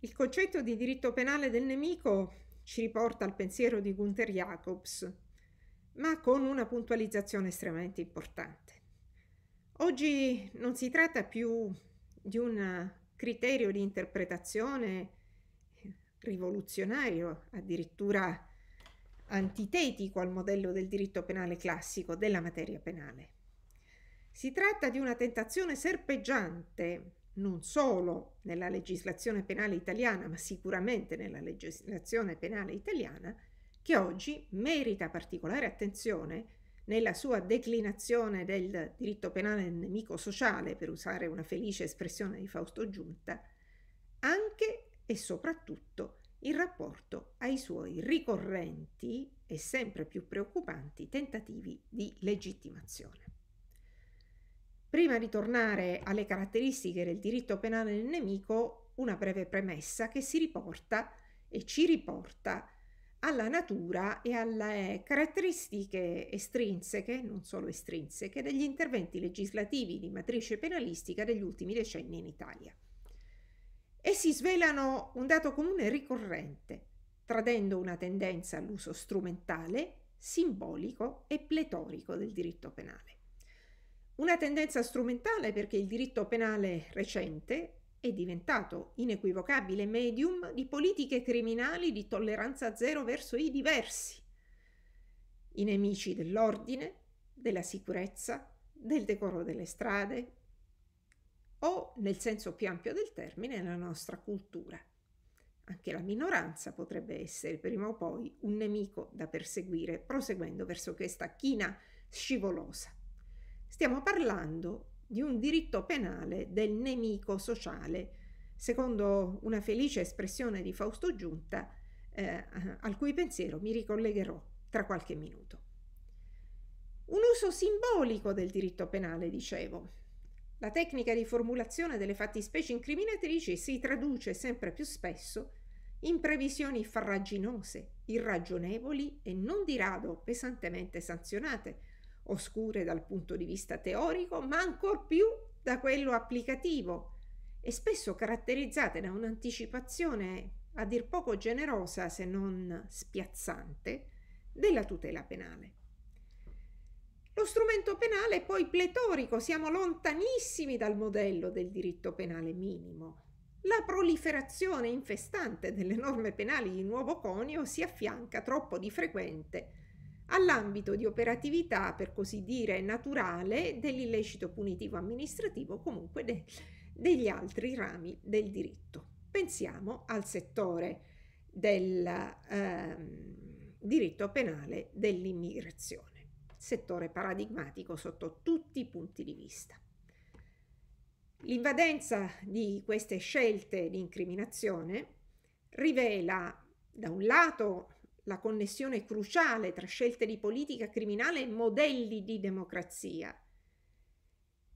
Il concetto di diritto penale del nemico ci riporta al pensiero di Gunther Jacobs, ma con una puntualizzazione estremamente importante. Oggi non si tratta più di un criterio di interpretazione rivoluzionario, addirittura antitetico al modello del diritto penale classico della materia penale. Si tratta di una tentazione serpeggiante non solo nella legislazione penale italiana, ma sicuramente nella legislazione penale italiana, che oggi merita particolare attenzione nella sua declinazione del diritto penale nemico sociale, per usare una felice espressione di Fausto Giunta, anche e soprattutto in rapporto ai suoi ricorrenti e sempre più preoccupanti tentativi di legittimazione. Prima di tornare alle caratteristiche del diritto penale del nemico, una breve premessa che si riporta e ci riporta alla natura e alle caratteristiche estrinseche, non solo estrinseche, degli interventi legislativi di matrice penalistica degli ultimi decenni in Italia. Essi svelano un dato comune ricorrente, tradendo una tendenza all'uso strumentale, simbolico e pletorico del diritto penale. Una tendenza strumentale perché il diritto penale recente è diventato inequivocabile medium di politiche criminali di tolleranza zero verso i diversi, i nemici dell'ordine, della sicurezza, del decoro delle strade o, nel senso più ampio del termine, la nostra cultura. Anche la minoranza potrebbe essere prima o poi un nemico da perseguire proseguendo verso questa china scivolosa. Stiamo parlando di un diritto penale del nemico sociale, secondo una felice espressione di Fausto Giunta, eh, al cui pensiero mi ricollegherò tra qualche minuto. Un uso simbolico del diritto penale, dicevo. La tecnica di formulazione delle fattispecie incriminatrici si traduce sempre più spesso in previsioni farraginose, irragionevoli e non di rado pesantemente sanzionate, oscure dal punto di vista teorico, ma ancor più da quello applicativo e spesso caratterizzate da un'anticipazione a dir poco generosa se non spiazzante della tutela penale. Lo strumento penale è poi pletorico, siamo lontanissimi dal modello del diritto penale minimo. La proliferazione infestante delle norme penali di nuovo conio si affianca troppo di frequente all'ambito di operatività, per così dire, naturale dell'illecito punitivo amministrativo, comunque de- degli altri rami del diritto. Pensiamo al settore del ehm, diritto penale dell'immigrazione, settore paradigmatico sotto tutti i punti di vista. L'invadenza di queste scelte di incriminazione rivela da un lato la connessione cruciale tra scelte di politica criminale e modelli di democrazia,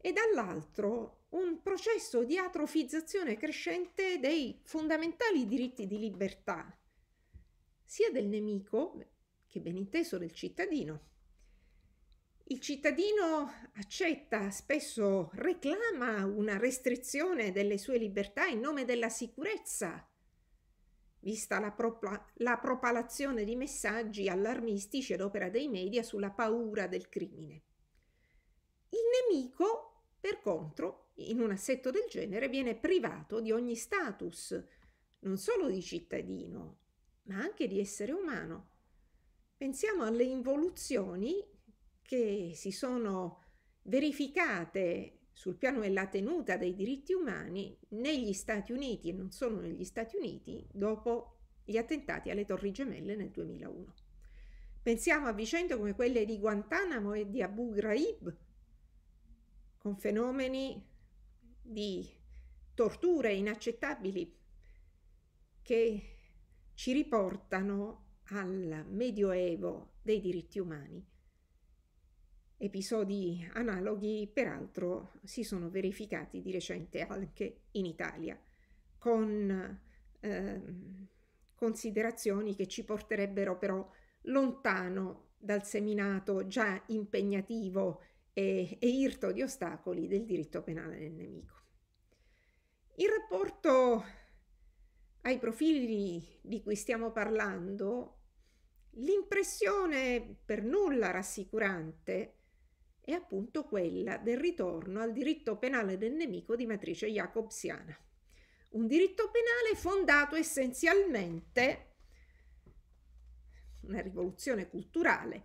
e dall'altro un processo di atrofizzazione crescente dei fondamentali diritti di libertà, sia del nemico che ben inteso del cittadino. Il cittadino accetta, spesso reclama una restrizione delle sue libertà in nome della sicurezza vista la, propa- la propalazione di messaggi allarmistici ad opera dei media sulla paura del crimine. Il nemico, per contro, in un assetto del genere viene privato di ogni status, non solo di cittadino, ma anche di essere umano. Pensiamo alle involuzioni che si sono verificate sul piano della tenuta dei diritti umani negli Stati Uniti e non solo negli Stati Uniti dopo gli attentati alle Torri Gemelle nel 2001. Pensiamo a vicende come quelle di Guantanamo e di Abu Ghraib, con fenomeni di torture inaccettabili che ci riportano al medioevo dei diritti umani Episodi analoghi, peraltro, si sono verificati di recente anche in Italia, con eh, considerazioni che ci porterebbero però lontano dal seminato già impegnativo e, e irto di ostacoli del diritto penale del nemico. Il rapporto ai profili di cui stiamo parlando, l'impressione per nulla rassicurante è appunto quella del ritorno al diritto penale del nemico di matrice jacobsiana. Un diritto penale fondato essenzialmente, una rivoluzione culturale,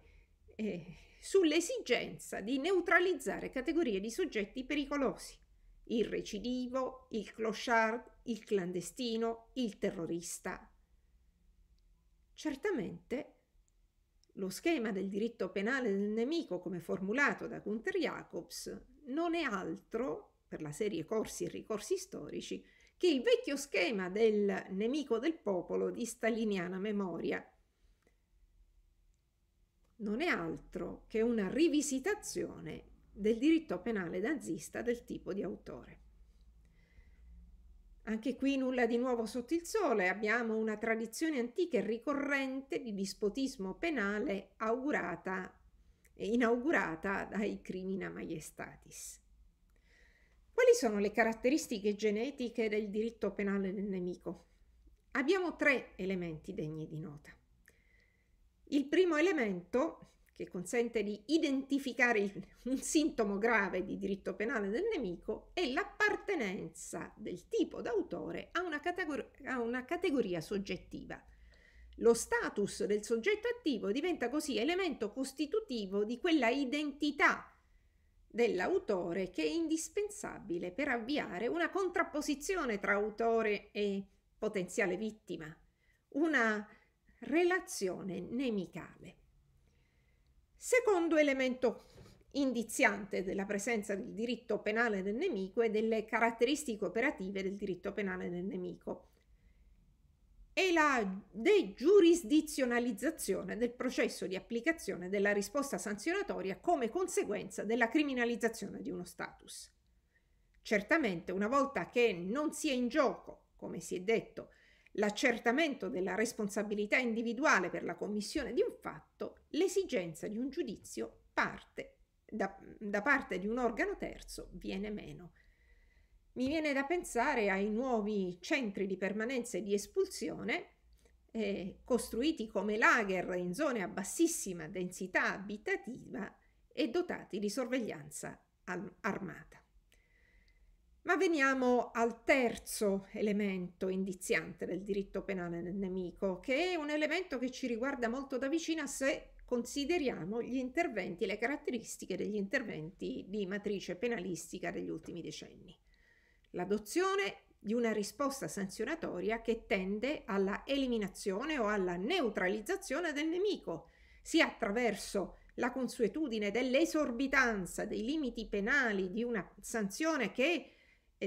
eh, sull'esigenza di neutralizzare categorie di soggetti pericolosi, il recidivo, il clochard, il clandestino, il terrorista. Certamente lo schema del diritto penale del nemico, come formulato da Gunther Jacobs, non è altro, per la serie corsi e ricorsi storici, che il vecchio schema del nemico del popolo di staliniana memoria. Non è altro che una rivisitazione del diritto penale nazista del tipo di autore. Anche qui nulla di nuovo sotto il sole, abbiamo una tradizione antica e ricorrente di dispotismo penale augurata, e inaugurata dai crimina maiestatis. Quali sono le caratteristiche genetiche del diritto penale del nemico? Abbiamo tre elementi degni di nota. Il primo elemento che consente di identificare il, un sintomo grave di diritto penale del nemico, è l'appartenenza del tipo d'autore a una, categor- a una categoria soggettiva. Lo status del soggetto attivo diventa così elemento costitutivo di quella identità dell'autore che è indispensabile per avviare una contrapposizione tra autore e potenziale vittima, una relazione nemicale. Secondo elemento indiziante della presenza del diritto penale del nemico e delle caratteristiche operative del diritto penale del nemico è la degiurisdizionalizzazione del processo di applicazione della risposta sanzionatoria come conseguenza della criminalizzazione di uno status. Certamente, una volta che non si è in gioco, come si è detto, l'accertamento della responsabilità individuale per la commissione di un fatto, l'esigenza di un giudizio parte, da, da parte di un organo terzo viene meno. Mi viene da pensare ai nuovi centri di permanenza e di espulsione eh, costruiti come lager in zone a bassissima densità abitativa e dotati di sorveglianza armata. Ma veniamo al terzo elemento indiziante del diritto penale del nemico, che è un elemento che ci riguarda molto da vicino se consideriamo gli interventi, le caratteristiche degli interventi di matrice penalistica degli ultimi decenni. L'adozione di una risposta sanzionatoria che tende alla eliminazione o alla neutralizzazione del nemico, sia attraverso la consuetudine dell'esorbitanza dei limiti penali di una sanzione che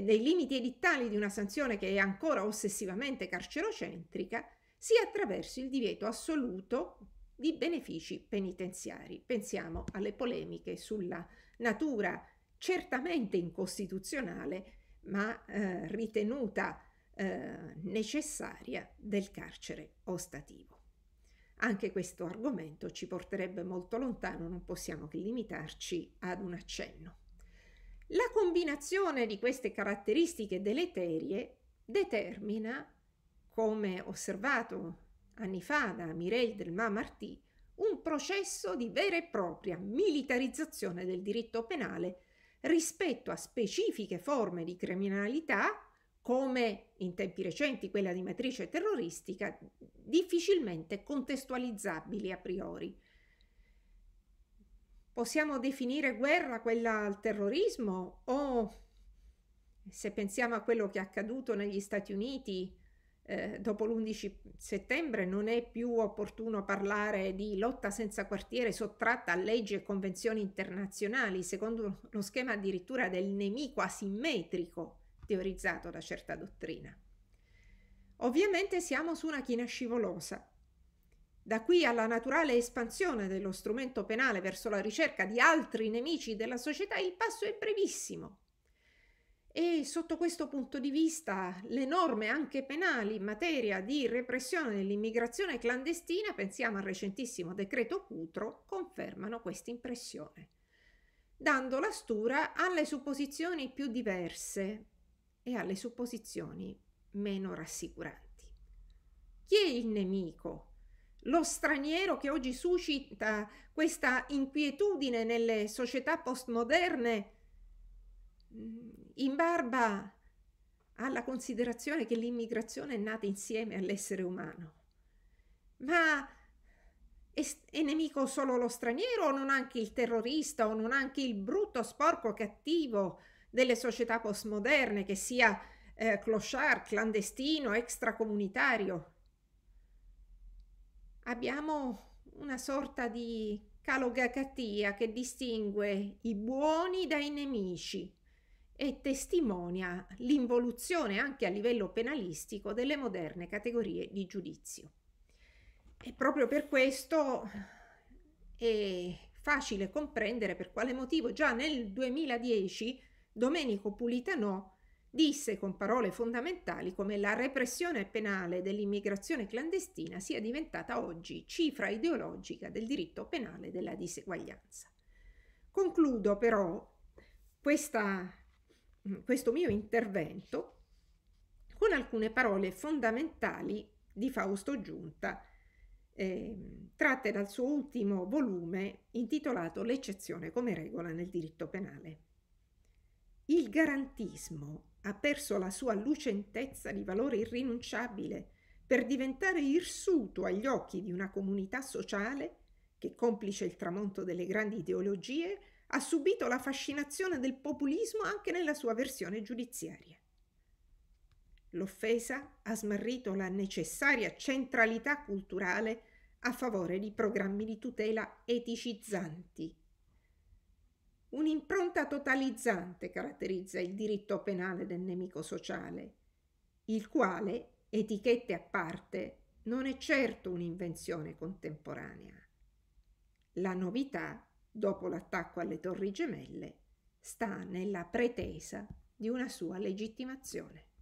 nei limiti edittali di una sanzione che è ancora ossessivamente carcerocentrica, sia attraverso il divieto assoluto di benefici penitenziari. Pensiamo alle polemiche sulla natura certamente incostituzionale, ma eh, ritenuta eh, necessaria del carcere ostativo. Anche questo argomento ci porterebbe molto lontano, non possiamo che limitarci ad un accenno. La combinazione di queste caratteristiche deleterie determina, come osservato anni fa da Mireille Delma Martí, un processo di vera e propria militarizzazione del diritto penale rispetto a specifiche forme di criminalità come in tempi recenti quella di matrice terroristica, difficilmente contestualizzabili a priori. Possiamo definire guerra quella al terrorismo o, se pensiamo a quello che è accaduto negli Stati Uniti eh, dopo l'11 settembre, non è più opportuno parlare di lotta senza quartiere sottratta a leggi e convenzioni internazionali, secondo lo schema addirittura del nemico asimmetrico teorizzato da certa dottrina. Ovviamente siamo su una china scivolosa da qui alla naturale espansione dello strumento penale verso la ricerca di altri nemici della società il passo è brevissimo. E sotto questo punto di vista le norme anche penali in materia di repressione dell'immigrazione clandestina, pensiamo al recentissimo decreto Cutro, confermano questa impressione, dando la stura alle supposizioni più diverse e alle supposizioni meno rassicuranti. Chi è il nemico lo straniero che oggi suscita questa inquietudine nelle società postmoderne mm, in barba alla considerazione che l'immigrazione è nata insieme all'essere umano. Ma è, è, nemico solo lo straniero o non anche il terrorista o non anche il brutto, sporco, cattivo delle società postmoderne, che sia eh, clochard, clandestino, extracomunitario? abbiamo una sorta di calogacatia che distingue i buoni dai nemici e testimonia l'involuzione anche a livello penalistico delle moderne categorie di giudizio. E proprio per questo è facile comprendere per quale motivo già nel 2010 Domenico Pulitanò disse con parole fondamentali come la repressione penale dell'immigrazione clandestina sia diventata oggi cifra ideologica del diritto penale della diseguaglianza. Concludo però questa, mm, questo mio intervento con alcune parole fondamentali di Fausto Giunta, eh, tratte dal suo ultimo volume intitolato L'eccezione come regola nel diritto penale. Il garantismo ha perso la sua lucentezza di valore irrinunciabile per diventare irsuto agli occhi di una comunità sociale che, complice il tramonto delle grandi ideologie, ha subito la fascinazione del populismo anche nella sua versione giudiziaria. L'offesa ha smarrito la necessaria centralità culturale a favore di programmi di tutela eticizzanti Un'impronta totalizzante caratterizza il diritto penale del nemico sociale, il quale, etichette a parte, non è certo un'invenzione contemporanea. La novità, dopo l'attacco alle torri gemelle, sta nella pretesa di una sua legittimazione.